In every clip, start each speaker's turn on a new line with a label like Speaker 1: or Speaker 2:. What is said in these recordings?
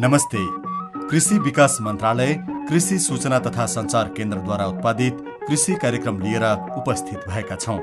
Speaker 1: नमस्ते कृषि विकास मन्त्रालय कृषि सूचना तथा सञ्चार केन्द्रद्वारा उत्पादित कृषि कार्यक्रम लिएर उपस्थित भएका छौँ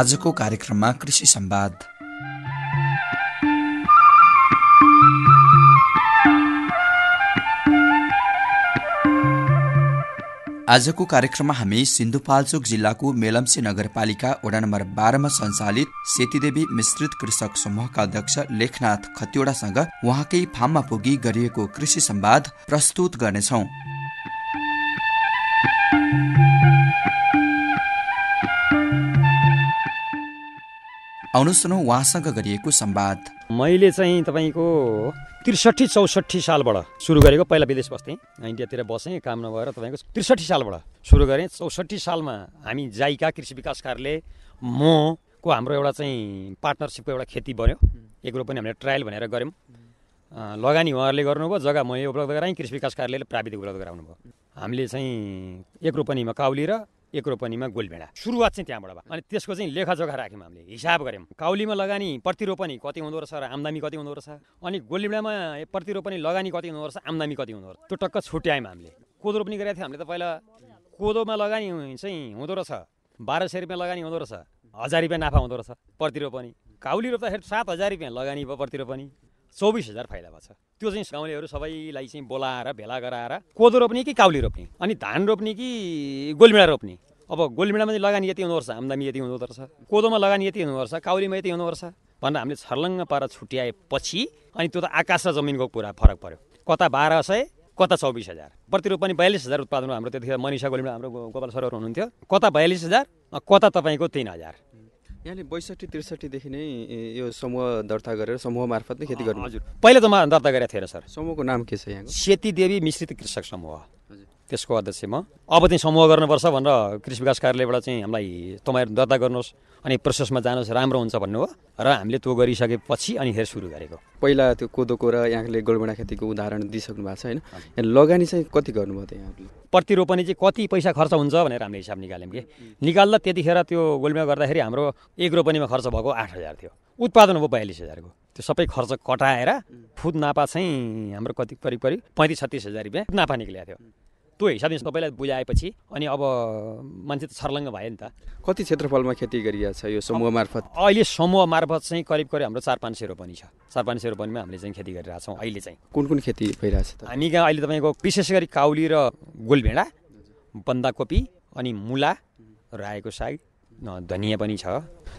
Speaker 1: आजको कार्यक्रममा कृषि संवाद आजको कार्यक्रममा हामी सिन्धुपाल्चोक जिल्लाको मेलम्सी नगरपालिका वडा नम्बर बाह्रमा सञ्चालित सेतीदेवी मिश्रित कृषक समूहका अध्यक्ष लेखनाथ खतिवड़ासँग उहाँकै फार्ममा पुगी गरिएको कृषि सम्वाद प्रस्तुत गर्नेछौँ आउनु सुनौ उहाँसँग
Speaker 2: गरिएको संवाद मैले चाहिँ तपाईँको त्रिसठी चौसठी सालबाट सुरु गरेको पहिला विदेश बस्थेँ इन्डियातिर बसेँ काम नभएर तपाईँको त्रिसठी सालबाट सुरु गरेँ चौसठी सालमा हामी जाइका कृषि विकास कार्यले मको हाम्रो एउटा चाहिँ पार्टनरसिपको एउटा खेती बन्यो एक रोपनी हामीले ट्रायल भनेर गऱ्यौँ लगानी उहाँहरूले गर्नुभयो जग्गा मैले उपलब्ध गराएँ कृषि विकास कार्यालयले प्राविधिक उपलब्ध गराउनु भयो हामीले चाहिँ एक रोपनीमा मकाउली र एक रोपनीमा गोलभेडा सुरुवात चाहिँ त्यहाँबाट भयो अनि त्यसको चाहिँ लेखा जोखा राख्यौँ हामीले हिसाब गऱ्यौँ काउलीमा लगानी प्रतिरोपनी कति हुँदो रहेछ र आम्दानी कति हुँदो रहेछ अनि गोलभेडामा प्रतिरोपनी लगानी कति हुँदो रहेछ आम्दानी कति हुँदो रहेछ त्यो टक्क छुट्यायौँ हामीले कोदो रोप्ने गरेको थियौँ हामीले त पहिला कोदोमा लगानी चाहिँ हुँदो रहेछ बाह्र सय रुपियाँ लगानी हुँदो रहेछ हजार रुपियाँ नाफा हुँदो रहेछ प्रतिरोपनी काउली रोप्दाखेरि सात हजार रुपियाँ लगानी भयो प्रतिरोपनी चौबिस हजार फाइदा भएको छ त्यो चाहिँ गाउँलेहरू सबैलाई चाहिँ बोलाएर भेला गराएर कोदो रोप्ने कि काउली रोप्ने अनि धान रोप्ने कि गोलमिडा रोप्ने अब गोलमिडामा चाहिँ लगानी यति हुनुपर्छ आम्दानी यति हुँदो रहेछ कोदोमा लगानी यति हुनुपर्छ काउलीमा यति हुनुपर्छ भनेर हामीले छर्लङ्ग पारा छुट्याएपछि अनि त्यो त आकाश र जमिनको कुरा फरक पऱ्यो कता बाह्र सय कता चौबिस हजार प्रति रोपनी बयालिस हजार उत्पादन हाम्रो त्यतिखेर मनिषा गोलमिडा हाम्रो गोपाल सरहरू हुनुहुन्थ्यो कता बयालिस हजार कता तपाईँको तिन हजार
Speaker 1: यहाँले बैसठी त्रिसठीदेखि नै यो समूह दर्ता गरेर समूह मार्फत नै खेती गर्नु हजुर पहिला त म दर्ता गरेको थिएन सर समूहको नाम के छ यहाँ
Speaker 2: सेती देवी मिश्रित कृषक समूह त्यसको अध्यक्ष म अब चाहिँ समूह गर्नुपर्छ भनेर कृषि विकास कार्यालयबाट चाहिँ हामीलाई तपाईँहरू दर्ता गर्नुहोस् अनि प्रोसेसमा जानुहोस् राम्रो हुन्छ भन्नु हो र हामीले त्यो गरिसकेपछि अनि हेर सुरु गरेको
Speaker 1: पहिला त्यो कोदोको र यहाँले गोलबेडा खेतीको उदाहरण दिइसक्नु भएको छ होइन लगानी चाहिँ कति गर्नुभयो त यहाँले
Speaker 2: प्रतिरोपनी चाहिँ कति पैसा खर्च हुन्छ भनेर हामीले हिसाब निकाल्यौँ कि निकाल्दा त्यतिखेर त्यो गोलमा गर्दाखेरि हाम्रो एक रोपनीमा खर्च भएको आठ हजार थियो उत्पादन भयो बयालिस हजारको त्यो सबै खर्च कटाएर फुद नापा चाहिँ हाम्रो कति करिब करिब पैँतिस छत्तिस हजार रुपियाँ नापा निक्लिएको थियो त्यो हिसाबले सबैलाई बुझाएपछि अनि अब मान्छे त छर्लङ्ग भयो नि त
Speaker 1: कति क्षेत्रफलमा खेती गरिएको छ यो समूह मार्फत
Speaker 2: अहिले समूह मार्फत चाहिँ करिब करिब हाम्रो चार पाँच सय रोपनी छ चार पाँच सय रोपनीमा हामीले चाहिँ खेती गरिरहेछौँ अहिले चाहिँ
Speaker 1: कुन कुन खेती भइरहेको त
Speaker 2: हामी कहाँ अहिले तपाईँको विशेष गरी काउली र गोलभेडा बन्दाकोपी अनि मुला रायोको साग धनियाँ पनि छ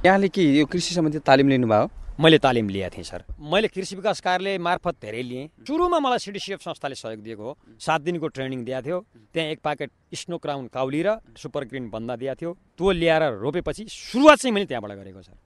Speaker 2: यहाँले के यो कृषि सम्बन्धी तालिम लिनुभयो मैले तालिम लिएको थिएँ सर मैले कृषि विकास कार्यालय मार्फत धेरै लिएँ सुरुमा मलाई सिडिसिएफ संस्थाले सहयोग दिएको हो सात दिनको ट्रेनिङ दिएको थियो त्यहाँ एक प्याकेट स्नो क्राउन काउली र सुपर ग्रिन बन्दा दिएको थियो त्यो ल्याएर रोपेपछि सुरुवात चाहिँ मैले त्यहाँबाट गरेको सर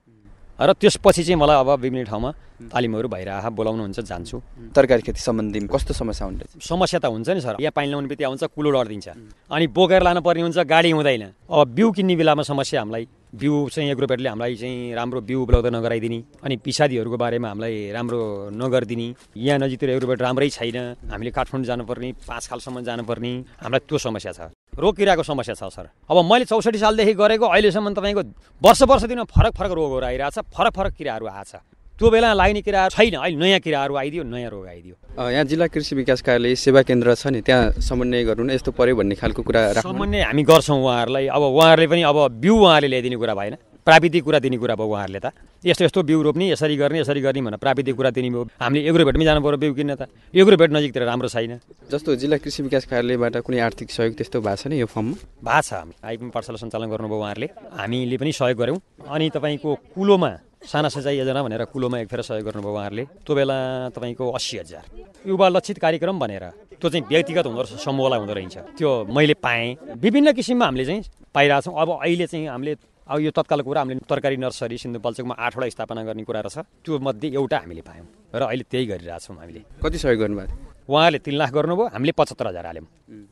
Speaker 2: र त्यसपछि चाहिँ मलाई अब विभिन्न ठाउँमा तालिमहरू भइरह बोलाउनुहुन्छ जान्छु तरकारी खेती सम्बन्धी कस्तो समस्या हुन्छ समस्या त हुन्छ नि सर यहाँ पानी लाउने बित्तिकै आउँछ कुलो लडिदिन्छ अनि बोकेर लानुपर्ने हुन्छ गाडी हुँदैन अब बिउ किन्ने बेलामा समस्या हामीलाई बिउ चाहिँ एग्रोपेटले हामीलाई चाहिँ राम्रो बिउ उपलब्ध नगराइदिने अनि पिसादीहरूको बारेमा हामीलाई राम्रो नगरिदिने यहाँ नजिकतिर एग्रोपेट राम्रै छैन हामीले काठमाडौँ जानुपर्ने पाँच खालसम्म जानुपर्ने हामीलाई त्यो समस्या छ रोग किराको समस्या छ सर अब मैले चौसठी सालदेखि गरेको अहिलेसम्म तपाईँको वर्ष वर्ष फरक फरक रोगहरू आइरहेछ फरक फरक किराहरू आएछ त्यो बेला लाग्ने किराहरू छैन अहिले नयाँ किराहरू आइदियो नयाँ रोग आइदियो
Speaker 1: यहाँ जिल्ला कृषि विकास कार्यालय सेवा केन्द्र छ नि त्यहाँ समन्वय गर्नु न यस्तो पऱ्यो भन्ने खालको कुरा समन्वय हामी गर्छौँ उहाँहरूलाई अब
Speaker 2: उहाँहरूले पनि अब बिउ उहाँहरूले ल्याइदिने कुरा भएन प्राविधिक कुरा दिने कुरा भयो उहाँहरूले त यस्तो यस्तो बिउ रोप्ने यसरी गर्ने यसरी गर्ने भनेर प्राविधिक कुरा दिने भयो हामीले एग्रोभेटमै जानु पऱ्यो बिउ किन्न त एग्रोभेट नजिकतिर राम्रो छैन
Speaker 1: जस्तो जिल्ला कृषि विकास कार्यालयबाट कुनै आर्थिक सहयोग त्यस्तो भएको छ नि यो फर्ममा भएको छ हामी आइपिएम
Speaker 2: पाठशाला सञ्चालन गर्नुभयो उहाँहरूले हामीले पनि सहयोग गऱ्यौँ अनि तपाईँको कुलोमा साना सिँचाइ योजना भनेर कुलोमा एक फेर सहयोग गर्नुभयो उहाँहरूले त्यो बेला तपाईँको अस्सी हजार युवा लक्षित कार्यक्रम भनेर त्यो चाहिँ व्यक्तिगत हुँदो रहेछ समूहलाई हुँदो रहेछ त्यो मैले पाएँ विभिन्न किसिममा हामीले चाहिँ पाइरहेछौँ अब अहिले चाहिँ हामीले अब यो तत्काल कुरा हामीले तरकारी नर्सरी सिन्धुपाल्चोकमा आठवटा स्थापना गर्ने कुरा रहेछ त्यो मध्ये एउटा हामीले पायौँ र अहिले त्यही गरिरहेछौँ हामीले
Speaker 1: कति सहयोग गर्नुभयो
Speaker 2: उहाँहरूले तिन लाख गर्नुभयो हामीले पचहत्तर हजार हाल्यौँ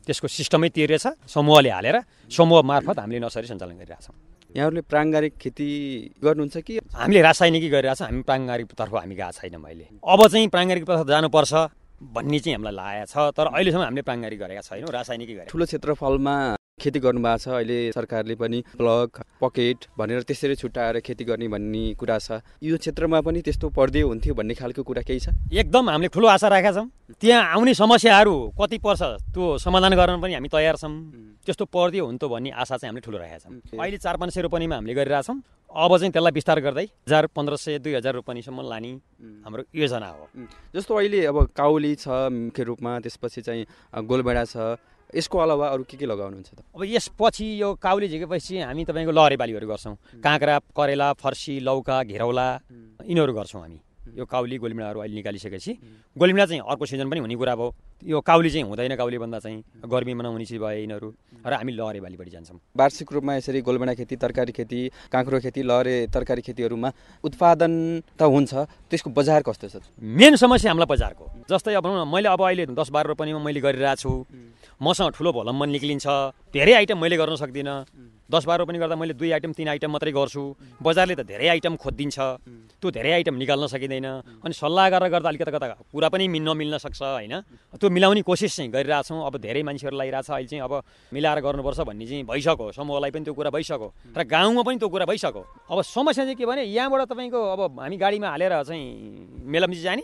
Speaker 2: त्यसको सिस्टमै तिरेछ समूहले हालेर समूह मार्फत हामीले नर्सरी सञ्चालन गरिरहेछौँ
Speaker 1: यहाँहरूले प्राङ्गारिक खेती गर्नुहुन्छ कि हामीले
Speaker 2: रासायनिकै गरिरहेको छ हामी तर्फ हामी गएको छैन मैले अब चाहिँ प्राङ्गारिक प्राङ्गारिकतर्फ जानुपर्छ भन्ने चाहिँ हामीलाई लागेको छ तर अहिलेसम्म हामीले प्राङ्गारिक गरेका छैनौँ रासायनिकै गरेर
Speaker 1: ठुलो क्षेत्रफलमा खेती गर्नुभएको छ अहिले सरकारले पनि प्लग पकेट भनेर त्यसरी छुट्याएर खेती गर्ने भन्ने कुरा छ यो क्षेत्रमा पनि त्यस्तो पर्दै हुन्थ्यो भन्ने खालको कुरा केही छ
Speaker 2: एकदम हामीले ठुलो आशा राखेका छौँ
Speaker 1: त्यहाँ आउने समस्याहरू
Speaker 2: कति पर्छ त्यो समाधान गर्न पनि हामी तयार छौँ त्यस्तो पर्दै हुन्थ्यो भन्ने आशा चाहिँ हामीले ठुलो राखेका छौँ अहिले चार पाँच सय रोपनीमा हामीले गरिरहेछौँ अब चाहिँ त्यसलाई विस्तार गर्दै हजार पन्ध्र सय दुई हजार रोपनीसम्म लाने हाम्रो योजना
Speaker 1: हो जस्तो अहिले अब काउली छ मुख्य रूपमा त्यसपछि चाहिँ गोलबेडा छ यसको अलावा अरू के के लगाउनुहुन्छ त
Speaker 2: अब यसपछि यो काउली झिकेपछि हामी तपाईँको लहरे बालीहरू गर्छौँ काँक्रा करेला फर्सी लौका घेरौला यिनीहरू गर्छौँ हामी यो काउली गोलमिडाहरू अहिले निकालिसकेपछि गोलमिडा चाहिँ अर्को सिजन पनि हुने कुरा भयो यो काउली चाहिँ हुँदैन काउली भन्दा चाहिँ गर्मीमा नहुने चिज भयो यिनीहरू र हामी लहरे बाली बढी जान्छौँ
Speaker 1: वार्षिक रूपमा यसरी गोलमिडा खेती तरकारी खेती काँक्रो खेती लहरे तरकारी खेतीहरूमा उत्पादन त हुन्छ त्यसको बजार कस्तो छ मेन समस्या हामीलाई बजारको
Speaker 2: जस्तै अब मैले अब अहिले दस बाह्र रोपनीमा मैले गरिरहेको छु मसँग ठुलो भलम्बन निक्लिन्छ धेरै आइटम मैले गर्न सक्दिनँ दस बाह्र पनि गर्दा मैले दुई आइटम तिन आइटम मात्रै गर्छु बजारले त धेरै आइटम खोजिदिन्छ त्यो धेरै आइटम निकाल्न सकिँदैन अनि सल्लाह गरेर गर्दा अलिकति कता कुरा पनि नमिल्न सक्छ होइन त्यो मिलाउने कोसिस चाहिँ गरिरहेछौँ अब धेरै मान्छेहरू लगाइरहेछ अहिले चाहिँ अब मिलाएर गर्नुपर्छ भन्ने चाहिँ भइसक्यो समूहलाई पनि त्यो कुरा भइसक्यो र गाउँमा पनि त्यो कुरा भइसक्यो अब समस्या चाहिँ के भने यहाँबाट तपाईँको अब हामी गाडीमा हालेर चाहिँ मेलमजी जाने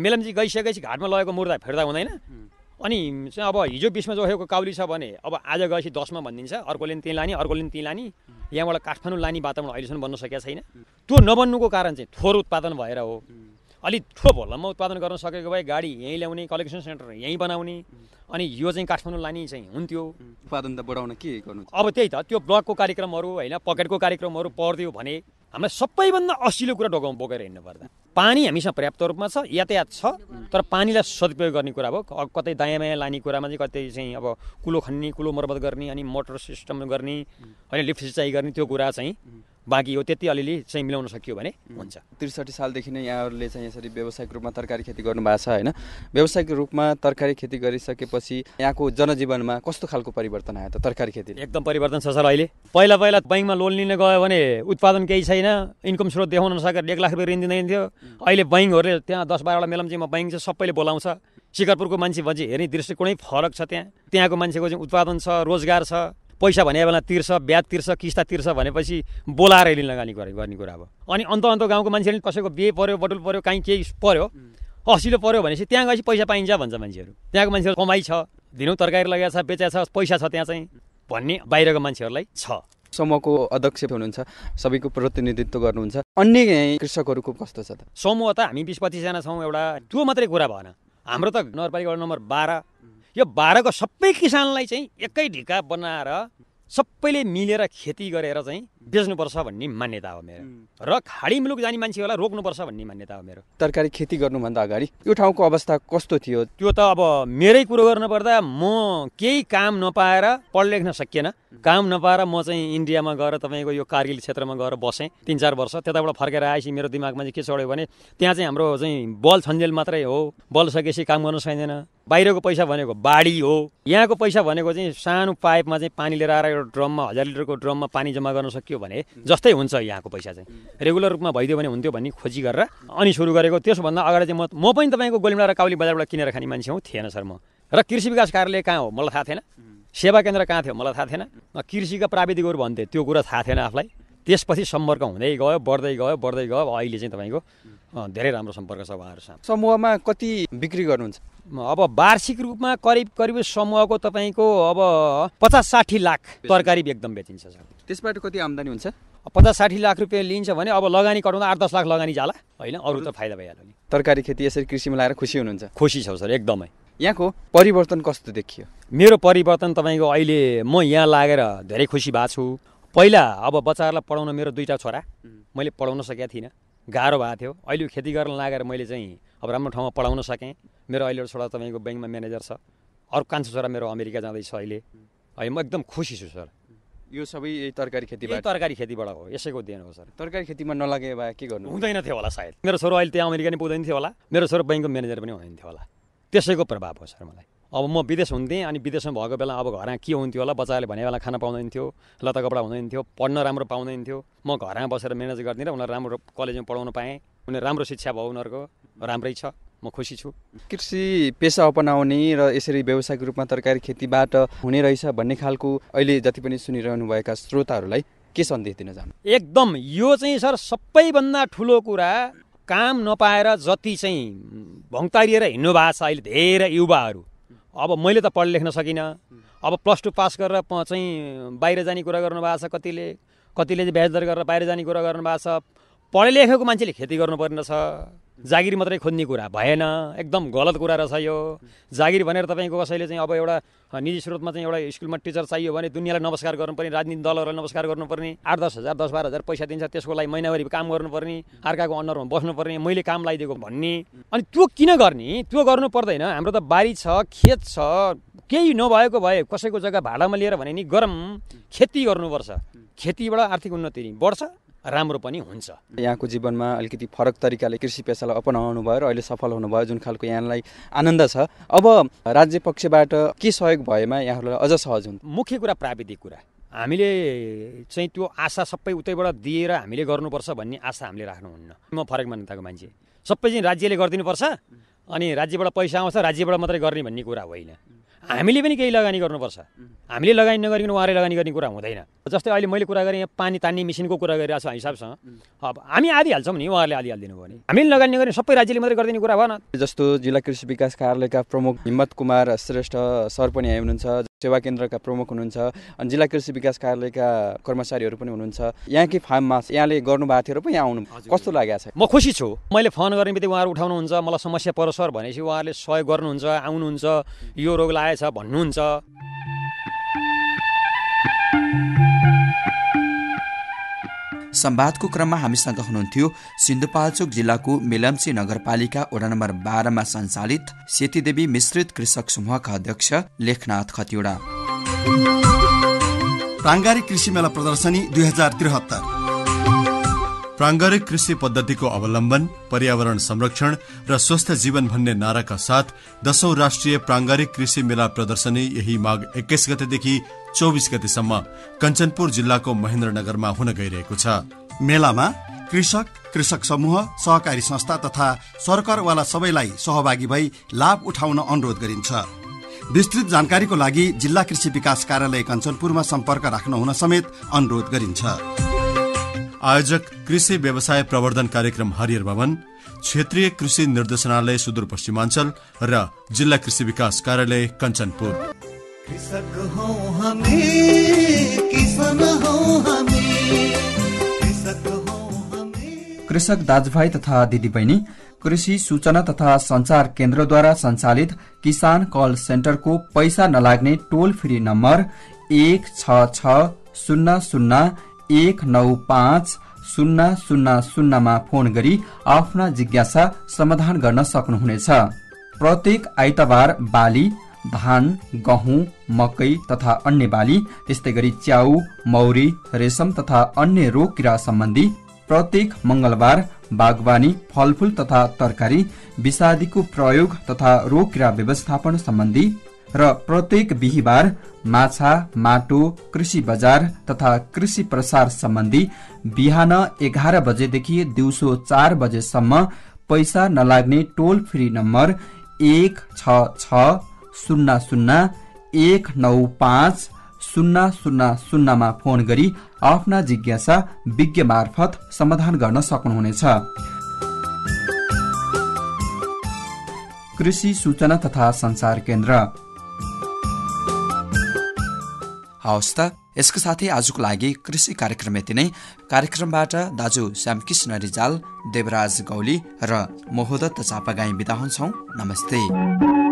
Speaker 2: मेलमजी गइसकेपछि घाटमा लगेको मुर्दा फेर्दा हुँदैन अनि चाहिँ अब हिजो बिचमा जोखेको काउली छ भने अब आज गएपछि दसमा भनिदिन्छ अर्कोले पनि त्यहीँ लाने अर्कोले पनि त्यहीँ लाने यहाँबाट काठमाडौँ लाने वातावरण अहिलेसम्म बन्न सकेको छैन त्यो नबन्नुको कारण चाहिँ थोर उत्पादन भएर हो अलिक ठुलो भोलममा उत्पादन गर्न सकेको भए गाडी यहीँ ल्याउने कलेक्सन सेन्टर यहीँ बनाउने अनि यो चाहिँ काठमाडौँ लाने चाहिँ हुन्थ्यो उत्पादन त बढाउन के गर्नु अब त्यही त त्यो ब्लकको कार्यक्रमहरू होइन पकेटको कार्यक्रमहरू पढ्दियो भने हामीलाई सबैभन्दा असिलो कुरा डोगाउँ बोकेर हिँड्नु पर्दा पानी हामीसँग पर्याप्त रूपमा छ यातायात छ तर पानीलाई सदुपयोग गर्ने कुरा भयो कतै दायाँ बायाँ लाने कुरामा चाहिँ कतै चाहिँ अब कुलो खन्ने कुलो मर्मत गर्ने अनि मोटर सिस्टम गर्ने होइन लिफ्ट सिँचाइ गर्ने त्यो कुरा चाहिँ बाँकी हो त्यति अलिअलि चाहिँ मिलाउन सकियो भने हुन्छ त्रिसठी
Speaker 1: सालदेखि नै यहाँहरूले चाहिँ यसरी व्यावसायिक रूपमा तरकारी खेती गर्नुभएको छ होइन व्यावसायिक रूपमा तरकारी खेती गरिसकेपछि यहाँको जनजीवनमा कस्तो खालको परिवर्तन आयो त तरकारी खेती
Speaker 2: एकदम परिवर्तन छ सर अहिले पहिला पहिला ब्याङ्कमा लोन लिन गयो भने उत्पादन केही छैन इन्कम स्रोत देखाउन नसकेर एक लाख रुपियाँ ऋण दिँदैन थियो अहिले ब्याङ्कहरूले त्यहाँ दस बाह्रवटा मेलम्चीमा ब्याङ्क चाहिँ सबैले बोलाउँछ शिकारपुरको मान्छे भन्छ हेर्ने दृष्टिकोणै फरक छ त्यहाँ त्यहाँको मान्छेको चाहिँ उत्पादन छ रोजगार छ पैसा भने बेला तिर्छ ब्याज तिर्छ किस्ता तिर्छ भनेपछि बोलाएर ऋण लगानी गरे गर्ने कुरा अब अनि अन्त अन्त गाउँको मान्छेले कसैको बिहे पऱ्यो बटुल पऱ्यो काहीँ केही पऱ्यो असिलो पऱ्यो भनेपछि त्यहाँ गएपछि पैसा पाइन्छ भन्छ मान्छेहरू त्यहाँको मान्छेहरू कमाइ छ धिनौ तरकारी लगाएको छ बेचाएको छ पैसा छ त्यहाँ चाहिँ भन्ने बाहिरको मान्छेहरूलाई
Speaker 1: छ समूहको अध्यक्ष हुनुहुन्छ सबैको प्रतिनिधित्व गर्नुहुन्छ अन्य कृषकहरूको कस्तो छ त
Speaker 2: समूह त हामी बिस पच्चिसजना छौँ एउटा त्यो मात्रै कुरा भएन हाम्रो त नगरपालिका नम्बर बाह्र यो भारतको सबै किसानलाई चाहिँ एकै ढिका बनाएर सबैले मिलेर खेती गरेर चाहिँ बेच्नुपर्छ भन्ने मान्यता हो मेरो र खाडी मुलुक जाने मान्छेहरूलाई रोक्नुपर्छ
Speaker 1: भन्ने मान्यता हो मेरो तरकारी खेती गर्नुभन्दा अगाडि यो ठाउँको अवस्था कस्तो थियो त्यो त अब मेरै कुरो
Speaker 2: गर्नुपर्दा म केही काम नपाएर पढ लेख्न सकिएन काम नपाएर म चाहिँ इन्डियामा गएर तपाईँको यो कारगिल क्षेत्रमा गएर बसेँ तिन चार वर्ष त्यताबाट फर्केर आएपछि मेरो दिमागमा चाहिँ के चढ्यो भने त्यहाँ चाहिँ हाम्रो चाहिँ बल छन्जेल मात्रै हो बल सकेपछि काम गर्न सकिँदैन बाहिरको पैसा भनेको बाढी हो यहाँको पैसा भनेको चाहिँ सानो पाइपमा चाहिँ पानी लिएर आएर लिटरको ड्रममा हजार लिटरको ड्रममा पानी जम्मा गर्न सकियो भने जस्तै हुन्छ यहाँको पैसा चाहिँ रेगुलर रूपमा भइदियो भने हुन्थ्यो भन्ने खोजी गरेर अनि सुरु गरेको त्यसभन्दा अगाडि चाहिँ म म पनि तपाईँको गोलिमडा र काउली बजारबाट किनेर खाने मान्छे हुँ थिएन सर म र कृषि विकास कार्यालय कहाँ हो मलाई थाहा थिएन सेवा केन्द्र कहाँ थियो मलाई थाहा थिएन कृषिका प्राविधिकहरू भन्थे त्यो कुरा थाहा थिएन आफूलाई त्यसपछि सम्पर्क हुँदै गयो बढ्दै गयो बढ्दै गयो अहिले चाहिँ तपाईँको धेरै राम्रो सम्पर्क छ उहाँहरूसँग
Speaker 1: समूहमा कति बिक्री गर्नुहुन्छ अब वार्षिक
Speaker 2: रूपमा करिब करिब समूहको तपाईँको अब पचास साठी लाख तरकारी एकदम बेचिन्छ सर त्यसबाट कति आम्दानी हुन्छ पचास साठी लाख रुपियाँ लिन्छ भने अब लगानी कटाउँदा आठ दस लाख लगानी जाला होइन अरू त फाइदा भइहाल्यो नि
Speaker 1: तरकारी खेती यसरी कृषिमा लगाएर खुसी हुनुहुन्छ खुसी छौ सर एकदमै
Speaker 2: यहाँको परिवर्तन कस्तो देखियो मेरो परिवर्तन तपाईँको अहिले म यहाँ लागेर धेरै खुसी भएको छु पहिला अब बच्चाहरूलाई पढाउन मेरो दुईवटा छोरा मैले पढाउन सकेको थिइनँ गाह्रो भएको थियो अहिले खेती गर्न लागेर मैले चाहिँ अब राम्रो ठाउँमा पढाउन सकेँ मेरो अहिले छोरा तपाईँको ब्याङ्कमा म्यानेजर छ अर्को कान्छो छोरा मेरो अमेरिका जाँदैछ अहिले है म एकदम खुसी छु सर
Speaker 1: यो सबै तरकारी खेती तरकारी
Speaker 2: खेतीबाट हो यसैको देन हो सर तरकारी खेतीमा नलागे भए के गर्नु हुँदैन थियो होला सायद मेरो छोरो अहिले त्यहाँ अमेरिका नै पुग्दैन थियो होला मेरो छोरो ब्याङ्कको म्यानेजर पनि हुँदैन थियो होला त्यसैको प्रभाव हो सर मलाई अब म विदेश हुन्थेँ अनि विदेशमा भएको बेला अब घरमा के हुन्थ्यो होला बच्चाले भने बेला खाना पाउँदैन थियो लता कपडा हुँदैन थियो पढ्न राम्रो पाउँदैन थियो म घरमा बसेर म्यानेज र उनीहरू राम्रो कलेजमा पढाउन पाएँ उनीहरू राम्रो शिक्षा भयो उनीहरूको राम्रै छ म खुसी छु
Speaker 1: कृषि पेसा अपनाउने र यसरी व्यावसायिक रूपमा तरकारी खेतीबाट हुने रहेछ भन्ने खालको अहिले जति पनि सुनिरहनुभएका श्रोताहरूलाई के सन्देश दिन जानु
Speaker 2: एकदम यो चाहिँ सर सबैभन्दा ठुलो कुरा काम नपाएर जति चाहिँ भङ्तारिएर हिँड्नु भएको छ अहिले धेरै युवाहरू अब मैले त पढ लेख्न सकिनँ अब प्लस टू पास गरेर चाहिँ बाहिर जाने कुरा गर्नुभएको छ कतिले कतिले चाहिँ ब्याजदर गरेर बाहिर जाने कुरा गर्नुभएको छ पढे लेखेको मान्छेले खेती गर्नुपर्ने रहेछ जागिर मात्रै खोज्ने कुरा भएन एकदम गलत कुरा रहेछ यो जागिर भनेर तपाईँको कसैले चाहिँ अब एउटा निजी स्रोतमा चाहिँ एउटा स्कुलमा टिचर चाहियो भने दुनियाँलाई नमस्कार गर्नुपर्ने राजनीतिक दलहरूलाई नमस्कार गर्नुपर्ने आठ दस हजार दस बाह्र हजार पैसा दिन्छ त्यसको लागि महिनाभरि काम गर्नुपर्ने अर्काको अन्डरमा बस्नुपर्ने मैले काम लगाइदिएको भन्ने अनि त्यो किन गर्ने त्यो गर्नु पर्दैन हाम्रो त बारी छ खेत छ केही नभएको भए कसैको जग्गा भाडामा लिएर भने नि गरम खेती गर्नुपर्छ खेतीबाट आर्थिक उन्नति बढ्छ राम्रो पनि हुन्छ
Speaker 1: यहाँको जीवनमा अलिकति फरक तरिकाले कृषि पेसालाई अपनाउनु भयो र अहिले सफल हुनुभयो जुन खालको यहाँलाई आनन्द छ अब राज्य पक्षबाट के सहयोग भएमा यहाँहरूलाई अझ सहज हुन्छ मुख्य कुरा प्राविधिक कुरा हामीले
Speaker 2: चाहिँ त्यो आशा सबै उतैबाट दिएर हामीले गर्नुपर्छ भन्ने आशा हामीले राख्नुहुन्न म फरक मान्यताको मान्छे सबै चाहिँ राज्यले गरिदिनुपर्छ अनि राज्यबाट पैसा आउँछ राज्यबाट मात्रै गर्ने भन्ने कुरा होइन हामीले पनि केही लगानी गर्नुपर्छ हामीले लगानी नगरिकन उहाँले लगानी गर्ने कुरा हुँदैन जस्तै अहिले मैले कुरा गरेँ यहाँ पानी तान्ने मिसिनको कुरा गरिरहेको छ हिसाबसँग अब हामी आधी हाल्छौँ नि उहाँहरूले आधी हालिदिनु भयो भने
Speaker 1: हामीले लगानी नगर्ने सबै राज्यले मात्रै गरिदिने कुरा भएन जस्तो जिल्ला कृषि विकास कार्यालयका प्रमुख हिम्मत कुमार श्रेष्ठ सर पनि हुनुहुन्छ सेवा केन्द्रका प्रमुख हुनुहुन्छ अनि जिल्ला कृषि विकास कार्यालयका कर्मचारीहरू पनि हुनुहुन्छ यहाँकै फार्ममा यहाँले गर्नुभएको थियो र पो यहाँ आउनु कस्तो लागेको छ म खुसी छु
Speaker 2: मैले फोन गर्ने बित्तिकै उहाँहरू उठाउनुहुन्छ मलाई समस्या पर सर भनेपछि उहाँहरूले सहयोग गर्नुहुन्छ आउनुहुन्छ यो रोग लागेछ भन्नुहुन्छ
Speaker 1: सम्वादको क्रममा हामीसँग हुनुहुन्थ्यो सिन्धुपाल्चोक जिल्लाको मेलम्ची नगरपालिका वडा नम्बर बाह्रमा सञ्चालित सेतीदेवी मिश्रित कृषक समूहका अध्यक्ष लेखनाथ खतिवडा प्राङ्गारिक कृषि मेला प्रदर्शनी दुई हजार त्रिहत्तर प्राङ्गारिक कृषि पद्धतिको अवलम्बन पर्यावरण संरक्षण र स्वस्थ जीवन भन्ने नाराका साथ दशौं राष्ट्रिय प्राङ्गारिक कृषि मेला प्रदर्शनी यही माघ एक्काइस गतेदेखि चौबिस गतिसम्म कञ्चनपुर जिल्लाको महेन्द्रनगरमा हुन गइरहेको छ मेलामा कृषक कृषक समूह सहकारी संस्था तथा सरकारवाला सबैलाई सहभागी भई लाभ उठाउन अनुरोध गरिन्छ विस्तृत जानकारीको लागि जिल्ला कृषि विकास कार्यालय कञ्चनपुरमा सम्पर्क राख्न हुन समेत अनुरोध गरिन्छ आयोजक कृषि व्यवसाय प्रवर्धन कार्यक्रम हरिहर भवन क्षेत्रीय कृषि निर्देशनालय सुदूरपश्चिमाञ्चल र जिल्ला कृषि विकास कार्यालय कञ्चनपुर कृषक हौ हामी किसान हौ हामी कृषक हौ हामी कृषक दाजुभाइ तथा दिदीबहिनी कृषि सूचना तथा संचार केन्द्रद्वारा सञ्चालित किसान कल सेन्टरको पैसा नलाग्ने टोल फ्री नम्बर एक छ छ शून्य शून्य एक नौ पाँच शून्य शून्य शून्यमा फोन गरी आफ्ना जिज्ञासा समाधान गर्न सक्नुहुनेछ प्रत्येक आइतबार बाली धान गहुँ मकै तथा अन्य बाली त्यस्तै गरी च्याउ मौरी रेशम तथा अन्य रोग किरा सम्बन्धी प्रत्येक मङ्गलबार बागवानी फलफूल तथा तरकारी विषादीको प्रयोग तथा रोग किरा व्यवस्थापन सम्बन्धी र प्रत्येक बिहिबार माछा माटो कृषि बजार तथा कृषि प्रसार सम्बन्धी बिहान एघार बजेदेखि दिउँसो चार बजेसम्म पैसा नलाग्ने टोल फ्री नम्बर एक छ छ शून्य शून्य एक नौ पाँच शून्य शून्य शून्यमा फोन गरी आफ्ना जिज्ञासा विज्ञ मार्फत समाधान गर्न सक्नुहुनेछ कृषि सूचना तथा संसार केन्द्र हवस् त यसको साथै आजको लागि कृषि कार्यक्रम यति नै कार्यक्रमबाट दाजु श्यामकृष्ण रिजाल देवराज गौली र मोहोदत्त चापागाई बिदा हुन्छौँ नमस्ते